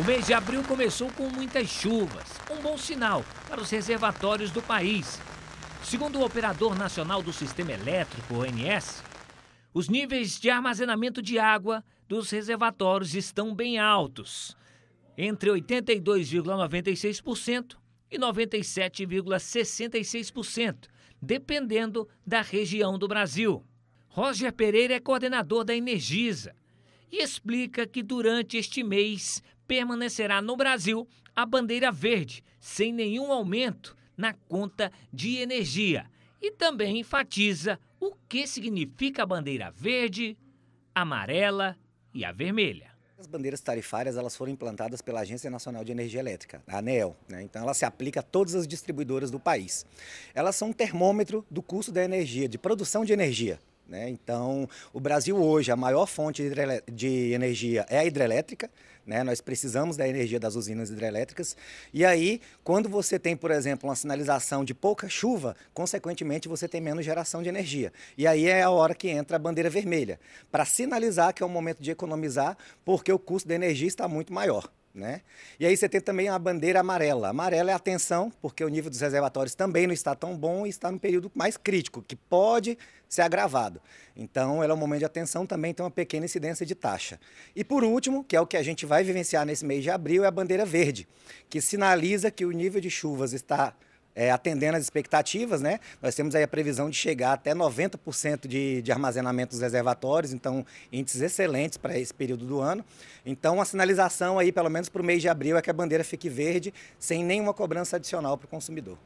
O mês de abril começou com muitas chuvas, um bom sinal para os reservatórios do país. Segundo o Operador Nacional do Sistema Elétrico, ONS, os níveis de armazenamento de água dos reservatórios estão bem altos, entre 82,96% e 97,66%, dependendo da região do Brasil. Roger Pereira é coordenador da Energisa e explica que durante este mês permanecerá no Brasil a bandeira verde, sem nenhum aumento na conta de energia. E também enfatiza o que significa a bandeira verde, amarela e a vermelha. As bandeiras tarifárias elas foram implantadas pela Agência Nacional de Energia Elétrica, a ANEEL. Né? Então, ela se aplica a todas as distribuidoras do país. Elas são um termômetro do custo da energia, de produção de energia. Né? Então, o Brasil hoje, a maior fonte de, de energia é a hidrelétrica. Né? Nós precisamos da energia das usinas hidrelétricas. E aí, quando você tem, por exemplo, uma sinalização de pouca chuva, consequentemente você tem menos geração de energia. E aí é a hora que entra a bandeira vermelha, para sinalizar que é o momento de economizar, porque o custo da energia está muito maior. Né? E aí você tem também a bandeira amarela. Amarela é atenção, porque o nível dos reservatórios também não está tão bom e está no período mais crítico, que pode ser agravado. Então, ela é um momento de atenção, também tem uma pequena incidência de taxa. E por último, que é o que a gente vai vivenciar nesse mês de abril, é a bandeira verde, que sinaliza que o nível de chuvas está é, atendendo às expectativas, né? Nós temos aí a previsão de chegar até 90% de, de armazenamento dos reservatórios, então índices excelentes para esse período do ano. Então a sinalização aí, pelo menos para o mês de abril, é que a bandeira fique verde, sem nenhuma cobrança adicional para o consumidor.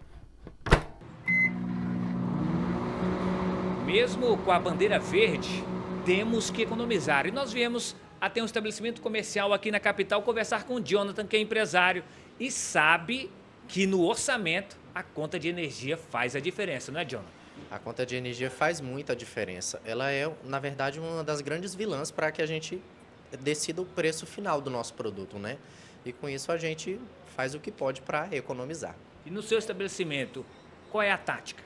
Mesmo com a bandeira verde, temos que economizar. E nós viemos até um estabelecimento comercial aqui na capital conversar com o Jonathan, que é empresário e sabe que no orçamento a conta de energia faz a diferença, não é, John? A conta de energia faz muita diferença. Ela é, na verdade, uma das grandes vilãs para que a gente decida o preço final do nosso produto, né? E com isso a gente faz o que pode para economizar. E no seu estabelecimento, qual é a tática?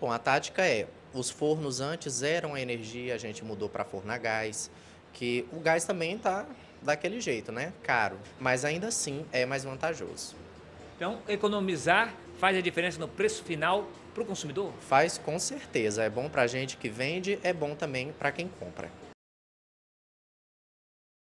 Bom, a tática é, os fornos antes eram a energia, a gente mudou para forno a gás, que o gás também está daquele jeito, né? Caro, mas ainda assim é mais vantajoso. Então, economizar faz a diferença no preço final para o consumidor? Faz com certeza. É bom para a gente que vende, é bom também para quem compra.